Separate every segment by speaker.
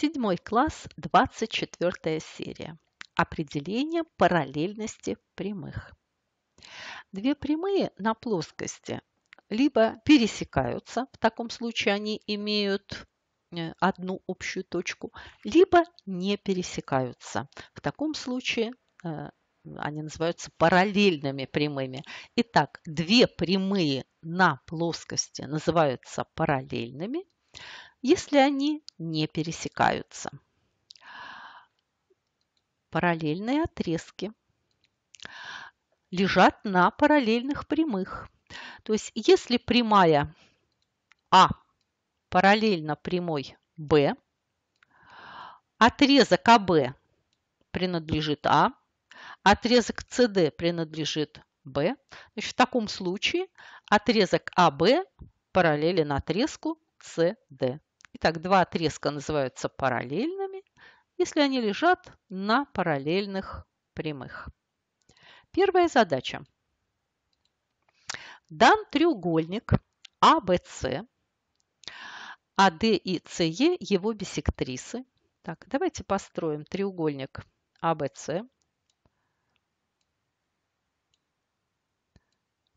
Speaker 1: Седьмой класс, 24 серия. Определение параллельности прямых. Две прямые на плоскости либо пересекаются, в таком случае они имеют э, одну общую точку, либо не пересекаются. В таком случае э, они называются параллельными прямыми. Итак, две прямые на плоскости называются параллельными, если они не пересекаются. Параллельные отрезки лежат на параллельных прямых. То есть если прямая А параллельно прямой Б, отрезок АБ принадлежит А, отрезок CD принадлежит B. Значит, в таком случае отрезок AB параллелен отрезку CD. Итак, два отрезка называются параллельными, если они лежат на параллельных прямых. Первая задача. Дан треугольник ABC, а AD а и CE его бисектрисы. Так, давайте построим треугольник ABC. А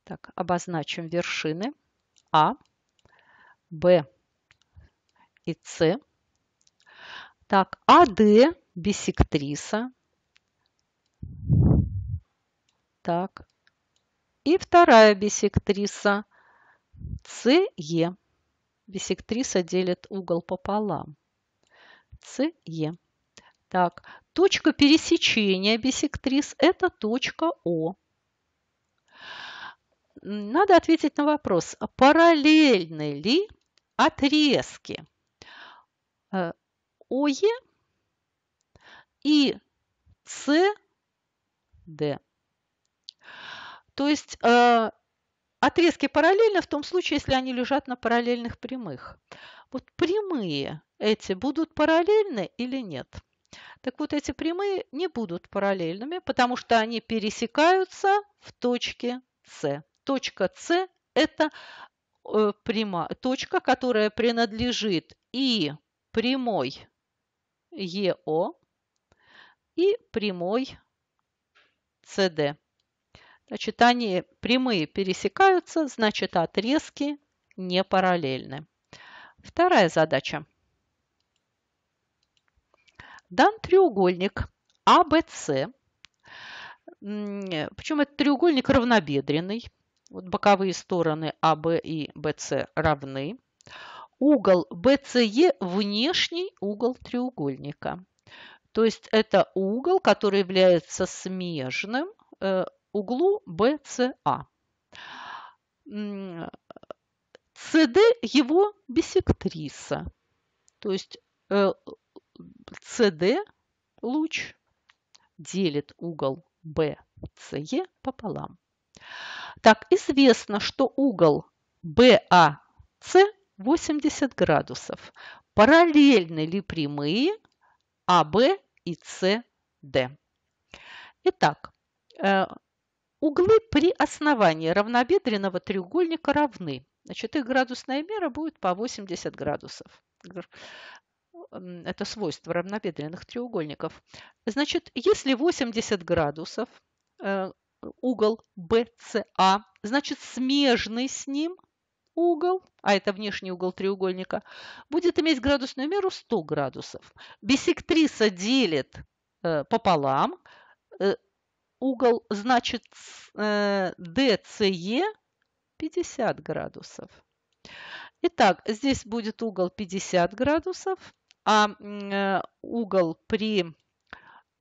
Speaker 1: так, обозначим вершины А, Б, и С. Так, АД – бисектриса. Так, и вторая бисектриса – СЕ. Бисектриса делит угол пополам. СЕ. Так, точка пересечения бисектрис – это точка О. Надо ответить на вопрос, параллельны ли отрезки. Э, ОЕ и СД. То есть э, отрезки параллельны в том случае, если они лежат на параллельных прямых. Вот прямые эти будут параллельны или нет? Так вот, эти прямые не будут параллельными, потому что они пересекаются в точке С. Точка С – это э, пряма, точка, которая принадлежит и прямой ЕО и прямой CD. Значит, они прямые пересекаются, значит, отрезки не параллельны. Вторая задача. Дан треугольник ABC. А Причем это треугольник равнобедренный. Вот боковые стороны AB а и BC равны. Угол BCE – внешний угол треугольника. То есть это угол, который является смежным э, углу BCA. CD а. – его бисектриса. То есть CD э, – луч делит угол BCE пополам. Так, известно, что угол BAC 80 градусов. Параллельны ли прямые АВ и СД? Итак, э, углы при основании равнобедренного треугольника равны. Значит, их градусная мера будет по 80 градусов. Это свойство равнобедренных треугольников. Значит, если 80 градусов э, угол BCA, а, значит, смежный с ним угол, а это внешний угол треугольника, будет иметь градусную меру 100 градусов. Бисектриса делит э, пополам. Э, угол значит DCE 50 э, градусов. Итак, здесь будет угол 50 градусов, а угол при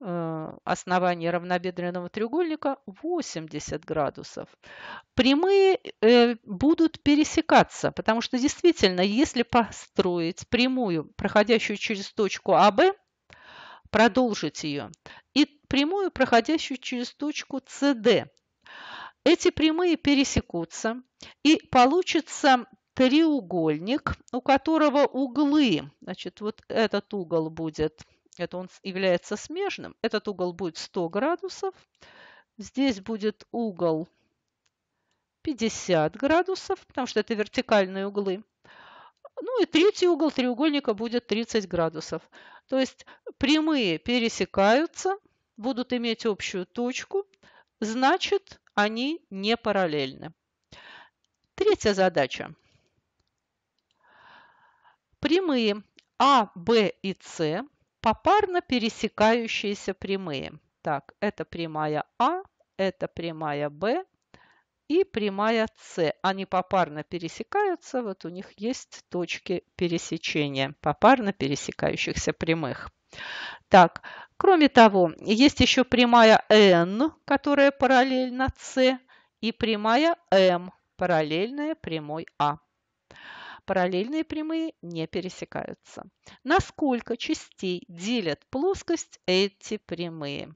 Speaker 1: Э, основание равнобедренного треугольника 80 градусов. Прямые э, будут пересекаться, потому что действительно, если построить прямую, проходящую через точку АБ, продолжить ее, и прямую, проходящую через точку СД, эти прямые пересекутся, и получится треугольник, у которого углы, значит, вот этот угол будет – это он является смежным. Этот угол будет 100 градусов. Здесь будет угол 50 градусов, потому что это вертикальные углы. Ну и третий угол треугольника будет 30 градусов. То есть прямые пересекаются, будут иметь общую точку, значит они не параллельны. Третья задача. Прямые А, Б и С попарно пересекающиеся прямые. Так, это прямая А, это прямая Б и прямая С. Они попарно пересекаются, вот у них есть точки пересечения попарно пересекающихся прямых. Так, кроме того, есть еще прямая N, которая параллельна С, и прямая М, параллельная прямой А параллельные прямые не пересекаются. Насколько частей делят плоскость эти прямые?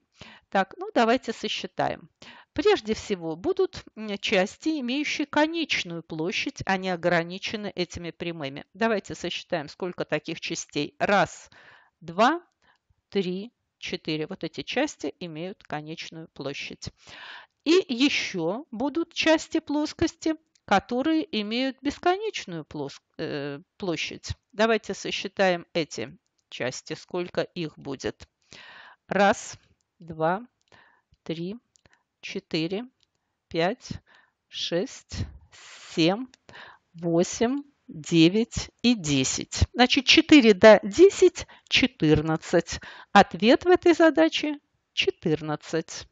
Speaker 1: Так, ну давайте сосчитаем. Прежде всего будут части, имеющие конечную площадь, они ограничены этими прямыми. Давайте сосчитаем, сколько таких частей. Раз, два, три, четыре. Вот эти части имеют конечную площадь. И еще будут части плоскости, которые имеют бесконечную э, площадь. Давайте сосчитаем эти части, сколько их будет. Раз, два, три, четыре, пять, шесть, семь, восемь, девять и десять. Значит, 4 до 10 – 14. Ответ в этой задаче – 14.